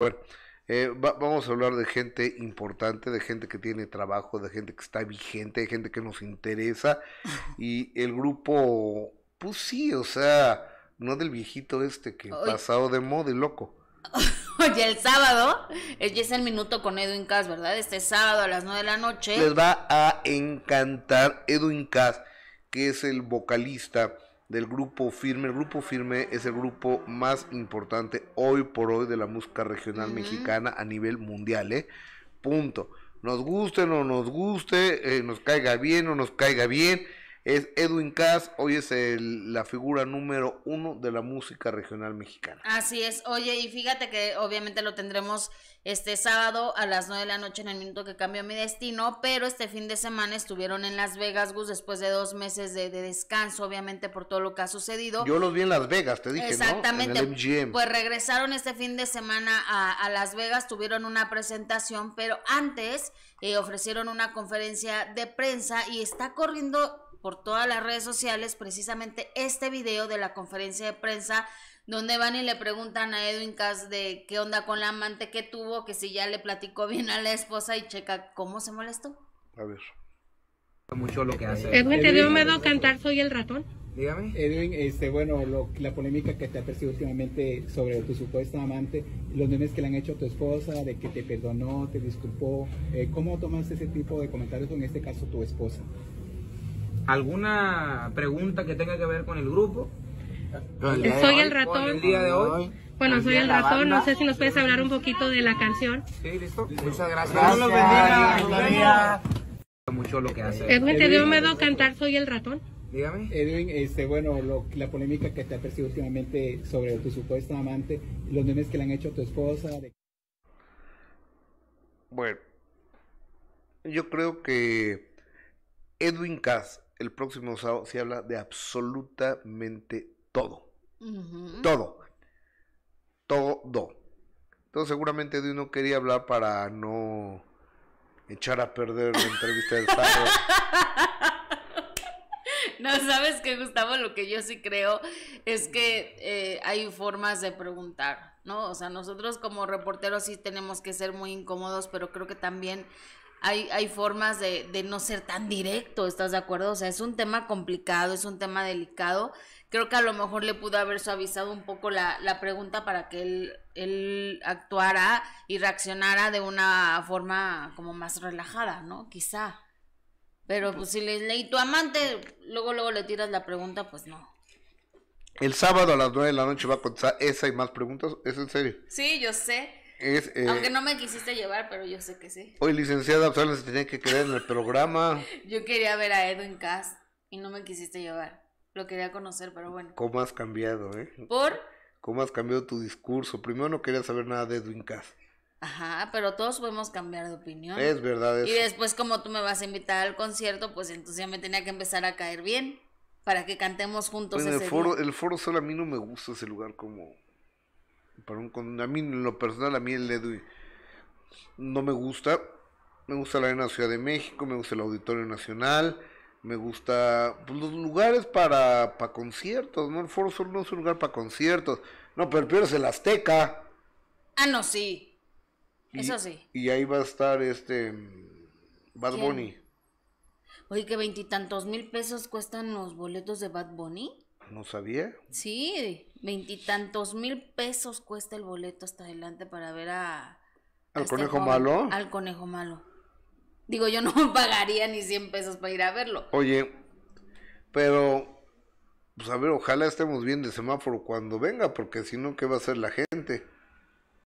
Bueno, eh, vamos a hablar de gente importante, de gente que tiene trabajo, de gente que está vigente, de gente que nos interesa. Y el grupo, pues sí, o sea, no del viejito este que pasado de moda y loco. Oye, el sábado, eh, ya es el minuto con Edwin Cass, ¿verdad? Este sábado a las 9 de la noche. Les va a encantar Edwin Cass, que es el vocalista del grupo firme. El grupo firme es el grupo más importante hoy por hoy de la música regional mexicana a nivel mundial, ¿eh? Punto. Nos guste o no nos guste, eh, nos caiga bien o nos caiga bien, es Edwin Cass, hoy es la figura número uno de la música regional mexicana. Así es, oye, y fíjate que obviamente lo tendremos este sábado a las 9 de la noche en el minuto que cambió mi destino, pero este fin de semana estuvieron en Las Vegas, Gus, después de dos meses de, descanso, obviamente por todo lo que ha sucedido. Yo los vi en Las Vegas, te dije, Exactamente. ¿no? En Pues regresaron este fin de semana a, Las Vegas, tuvieron una presentación, pero antes eh, ofrecieron una conferencia de prensa y está corriendo por todas las redes sociales precisamente este video de la conferencia de prensa donde van y le preguntan a Edwin Cass de qué onda con la amante que tuvo, que si ya le platicó bien a la esposa y checa cómo se molestó. A ver. Mucho lo que hace. Edwin, ¿te dio miedo cantar Soy el ratón? Dígame. Edwin, este, bueno, la polémica que te ha percibido últimamente sobre tu supuesta amante, los memes que le han hecho a tu esposa, de que te perdonó, te disculpó, eh, ¿cómo tomas ese tipo de comentarios, en este caso tu esposa? alguna pregunta que tenga que ver con el grupo. Eh, soy el ratón. día de hoy. Bueno, soy el ratón. No sé si nos puedes hablar un poquito de la canción. Sí, listo. Muchas gracias. Dios los bendiga. Mucho lo que hace. Edwin, ¿te dio miedo cantar Soy el ratón? Dígame. Edwin, este, bueno, la polémica que te ha percibido últimamente sobre tu supuesta amante, los memes que le han hecho a tu esposa. Bueno, yo creo que Edwin Cass el próximo sábado se habla de absolutamente todo. Todo. Todo. Entonces seguramente de uno quería hablar para no echar a perder la entrevista del sábado. No, sabes que Gustavo, lo que yo sí creo es que eh, hay formas de preguntar, ¿no? O sea, nosotros como reporteros sí tenemos que ser muy incómodos, pero creo que también hay, hay formas de, de, no ser tan directo, ¿estás de acuerdo? O sea, es un tema complicado, es un tema delicado. Creo que a lo mejor le pudo haber suavizado un poco la, la pregunta para que él, él, actuara y reaccionara de una forma como más relajada, ¿no? Quizá. Pero pues si le leí tu amante, luego, luego le tiras la pregunta, pues no. El sábado a las 9 de la noche va a contestar esa y más preguntas, ¿es en serio? Sí, yo sé. Eh, Aunque no me quisiste llevar, pero yo sé que sí. Hoy, licenciada, pues, se tenía que quedar en el programa. yo quería ver a Edwin Cass y no me quisiste llevar. Lo quería conocer, pero bueno. ¿Cómo has cambiado, eh? ¿Por? ¿Cómo has cambiado tu discurso? Primero no quería saber nada de Edwin Cass. Ajá, pero todos podemos cambiar de opinión. Es verdad. Eso. Y después, como tú me vas a invitar al concierto, pues entonces ya me tenía que empezar a caer bien para que cantemos juntos. en el, foro, el foro solo a mí no me gusta ese lugar como un A mí, en lo personal, a mí el Edwin no me gusta. Me gusta la Arena Ciudad de México, me gusta el Auditorio Nacional, me gusta pues, los lugares para, conciertos, ¿no? El Foro Sur no es un lugar para conciertos. No, pero el el Azteca. Ah, no, sí. Eso sí. Y ahí va a estar este Bad Bunny. Oye, que veintitantos mil pesos cuestan los boletos de Bad Bunny. No sabía. Sí, veintitantos mil pesos cuesta el boleto hasta adelante para ver a... ¿Al este conejo malo? Al conejo malo. Digo, yo no pagaría ni cien pesos para ir a verlo. Oye, pero, pues a ver, ojalá estemos bien de semáforo cuando venga, porque si no, ¿qué va a hacer la gente?